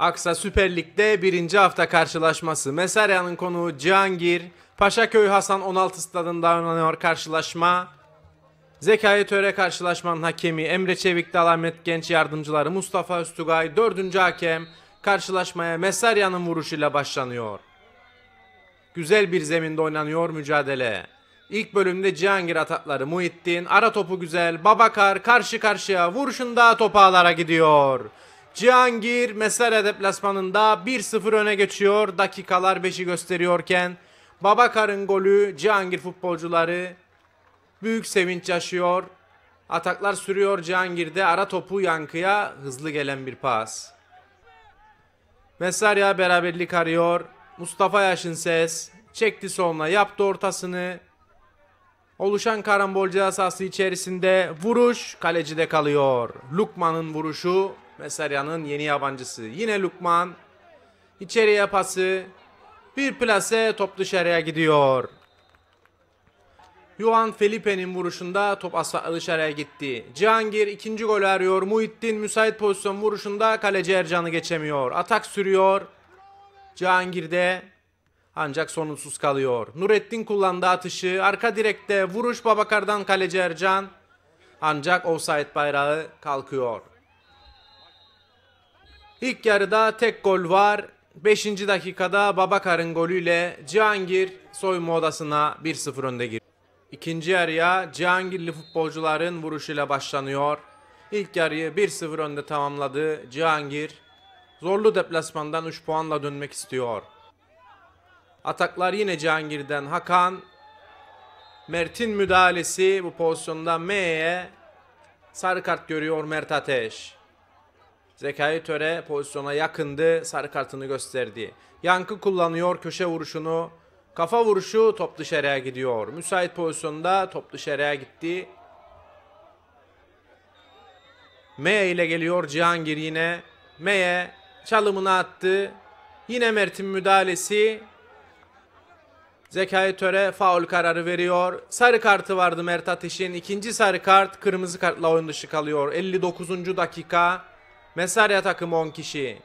Aksa Süper Lig'de birinci hafta karşılaşması. Mesarya'nın konuğu Cihangir. Paşaköy Hasan 16 stadında oynanıyor karşılaşma. Zekai Töre karşılaşmanın hakemi Emre Çevik Dalamet Genç Yardımcıları Mustafa Üstugay dördüncü hakem karşılaşmaya Mesarya'nın vuruşuyla başlanıyor. Güzel bir zeminde oynanıyor mücadele. İlk bölümde Cihangir atakları Muhittin, ara topu güzel, Babakar karşı karşıya vuruşunda topa alara gidiyor. Cihangir Mesela deplasmanında 1-0 öne geçiyor. Dakikalar 5'i gösteriyorken Babakar'ın golü Cihangir futbolcuları büyük sevinç yaşıyor. Ataklar sürüyor Cihangir'de. Ara topu Yankı'ya hızlı gelen bir pas. Mesarya beraberlik arıyor. Mustafa Yaşın ses çekti soluna yaptı ortasını. Oluşan karambolca sahası içerisinde vuruş kalecide kalıyor. Lukman'ın vuruşu Mesarya'nın yeni yabancısı. Yine Lukman. İçeriye pası. Bir plase top dışarıya gidiyor. Juan Felipe'nin vuruşunda top asfaltı dışarıya gitti. Cihangir ikinci gol arıyor. Muhittin müsait pozisyon vuruşunda kaleci Ercan'ı geçemiyor. Atak sürüyor. Cihangir de ancak sonunsuz kalıyor. Nurettin kullandı atışı. Arka direkte vuruş Babakar'dan kaleci Ercan. Ancak offside bayrağı kalkıyor. İlk yarıda tek gol var. 5. dakikada Babakar'ın golüyle Cihangir soyunma odasına 1-0 önde giriyor. İkinci yarıya Cihangirli futbolcuların vuruşuyla başlanıyor. İlk yarıyı 1-0 önde tamamladı Cihangir. Zorlu deplasmandan 3 puanla dönmek istiyor. Ataklar yine Cihangir'den Hakan. Mert'in müdahalesi bu pozisyonda M'ye sarı kart görüyor Mert Ateş. Zekai Töre pozisyona yakındı. Sarı kartını gösterdi. Yankı kullanıyor köşe vuruşunu. Kafa vuruşu top dışarıya gidiyor. Müsait pozisyonda top dışarıya gitti. Meye ile geliyor Cihangir yine. Meye çalımını attı. Yine Mert'in müdahalesi. Zekai Töre faul kararı veriyor. Sarı kartı vardı Mert Ateş'in. ikinci sarı kart kırmızı kartla oyun dışı kalıyor. 59. dakika. Mesarya takımı 10 kişi.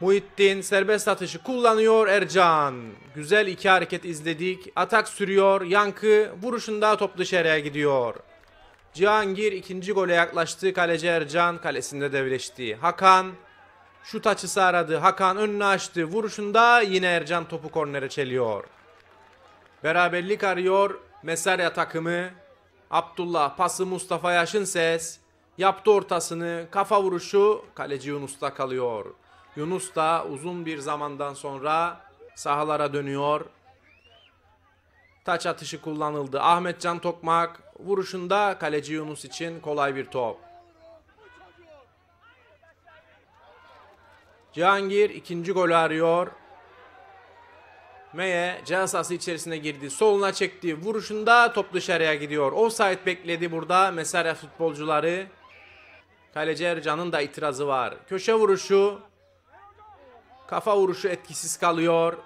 Muhittin serbest atışı kullanıyor Ercan. Güzel iki hareket izledik. Atak sürüyor. Yankı vuruşunda top dışarıya gidiyor. Cihangir ikinci gole yaklaştı. Kaleci Ercan kalesinde devleşti. Hakan şut açısı aradı. Hakan önünü açtı. Vuruşunda yine Ercan topu kornere çeliyor. Beraberlik arıyor Mesarya takımı. Abdullah pası Mustafa Yaşın ses. Yaptı ortasını, kafa vuruşu kaleci Yunus'ta kalıyor. Yunus da uzun bir zamandan sonra sahalara dönüyor. Taç atışı kullanıldı. Ahmetcan Tokmak vuruşunda kaleci Yunus için kolay bir top. Cihangir ikinci golü arıyor. Meye cihazası içerisine girdi. Soluna çekti. Vuruşunda top dışarıya gidiyor. Offside bekledi burada Mesarya futbolcuları. Kaleci Ercan'ın da itirazı var. Köşe vuruşu. Kafa vuruşu etkisiz kalıyor.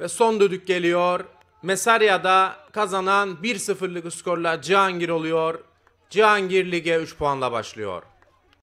Ve son düdük geliyor. Mesarya'da kazanan 1-0'lık skorla Cihangir oluyor. Cihangir lige 3 puanla başlıyor.